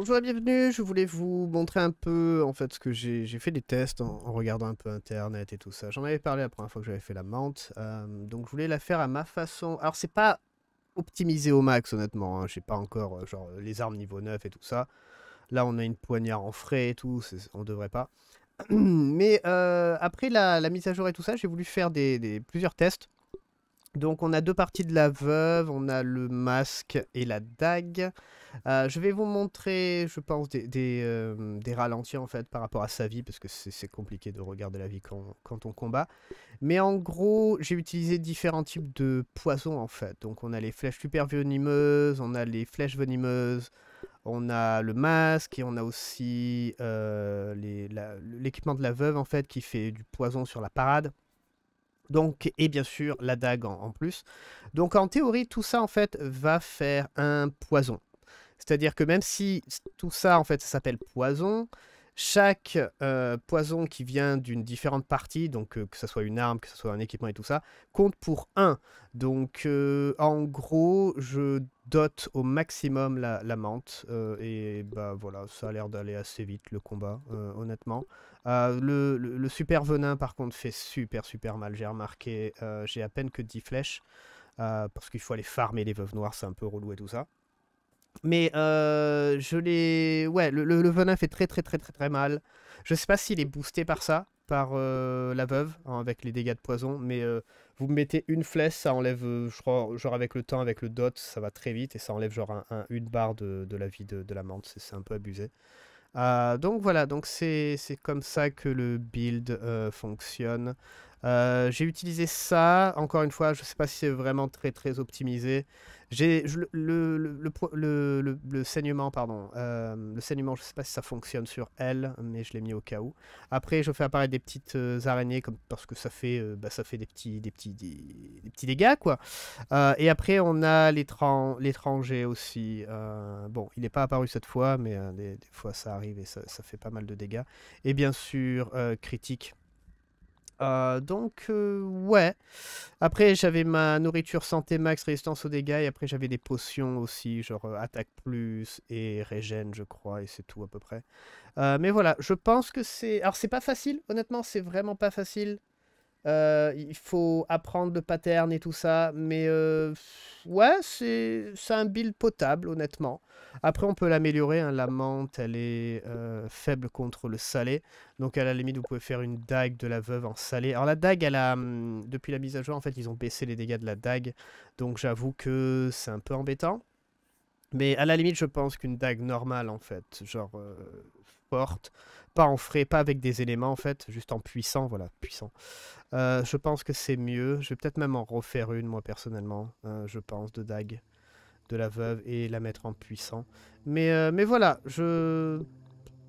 Bonjour et bienvenue, je voulais vous montrer un peu en fait ce que j'ai fait des tests en, regardant un peu internet et tout ça. J'en avais parlé la première fois que j'avais fait la menthe, euh, donc je voulais la faire à ma façon. Alors c'est pas optimisé au max honnêtement, hein. j'ai pas encore euh, genre les armes niveau 9 et tout ça. Là on a une poignard en frais et tout, on devrait pas. Mais euh, après la, mise à jour et tout ça, j'ai voulu faire plusieurs tests donc on a deux parties de la veuve, on a le masque et la dague. Euh, je vais vous montrer, je pense, des, euh, des, ralentis en fait par rapport à sa vie, parce que c'est compliqué de regarder la vie quand, on combat. Mais en gros, j'ai utilisé différents types de poisons en fait. Donc on a les flèches super venimeuses, on a les flèches venimeuses, on a le masque et on a aussi euh, l'équipement de la veuve en fait qui fait du poison sur la parade. Donc, et bien sûr, la dague en, plus. Donc, en théorie, tout ça, en fait, va faire un poison. C'est-à-dire que même si tout ça, en fait, s'appelle poison, chaque euh, poison qui vient d'une différente partie, donc euh, que ce soit une arme, que ce soit un équipement et tout ça, compte pour un. Donc euh, en gros, je dote au maximum la, la menthe. et bah voilà, ça a l'air d'aller assez vite le combat, honnêtement. Euh, le, super venin, par contre, fait super, super mal. J'ai remarqué, euh, j'ai à peine que 10 flèches. Euh, parce qu'il faut aller farmer les veuves noires, c'est un peu relou et tout ça. Mais je l'ai. Ouais, le, venin fait très, très, très, très, très mal. Je sais pas s'il est boosté par ça, par la veuve, hein, avec les dégâts de poison. Mais vous mettez une flèche, ça enlève, je crois, genre avec le temps, avec le dot, ça va très vite. Et ça enlève genre une barre de, la vie de, de la menthe. C'est un peu abusé. Ah, donc voilà, donc c'est comme ça que le build euh, fonctionne. Euh, j'ai utilisé ça, encore une fois, je ne sais pas si c'est vraiment très très optimisé. J'ai le, le, saignement, pardon. Euh, le saignement, je ne sais pas si ça fonctionne sur elle, mais je l'ai mis au cas où. Après, je fais apparaître des petites euh, araignées comme, parce que ça fait, bah, ça fait des, petits, des, petits, des, petits dégâts, quoi. et après, on a l'étranger aussi. bon, il n'est pas apparu cette fois, mais des, fois ça arrive et ça, fait pas mal de dégâts. Et bien sûr, critique euh, donc, euh, ouais. Après, j'avais ma nourriture santé max, résistance aux dégâts, et après, j'avais des potions aussi, genre euh, attaque plus et régène, je crois, et c'est tout à peu près. mais voilà, je pense que c'est. Alors, c'est pas facile, honnêtement, c'est vraiment pas facile. Euh, il faut apprendre le pattern et tout ça. Mais euh, ouais, c'est un build potable, honnêtement. Après, on peut l'améliorer. Hein. La menthe, elle est euh, faible contre le salé. Donc, à la limite, vous pouvez faire une dague de la veuve en salé. Alors, la dague, elle a, hum, depuis la mise à jour, en fait, ils ont baissé les dégâts de la dague. Donc, j'avoue que c'est un peu embêtant. Mais à la limite, je pense qu'une dague normale, en fait, genre pas en frais, pas avec des éléments en fait, juste en puissant, voilà, puissant. Euh, je pense que c'est mieux. Je vais peut-être même en refaire une moi personnellement, euh, je pense, de dague, de la veuve et la mettre en puissant. Mais, euh, mais voilà, je...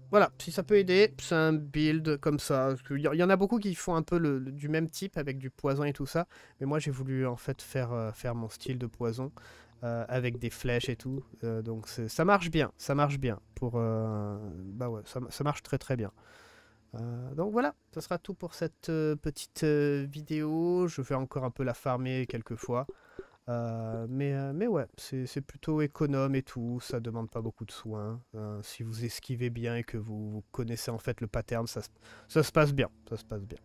Voilà, si ça peut aider, c'est un build comme ça. Il y en a beaucoup qui font un peu le, du même type avec du poison et tout ça. Mais moi j'ai voulu en fait faire, faire mon style de poison. Euh, avec des flèches et tout. Euh, donc ça marche bien, ça marche bien. Pour, euh, bah ouais, ça, marche très très bien. donc voilà, ce sera tout pour cette petite vidéo. Je vais encore un peu la farmer quelques fois. mais, mais ouais, c'est plutôt économe et tout, ça demande pas beaucoup de soins. si vous esquivez bien et que vous, connaissez en fait le pattern, ça, ça se passe bien. Ça se passe bien.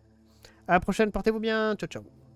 À la prochaine, portez-vous bien, ciao ciao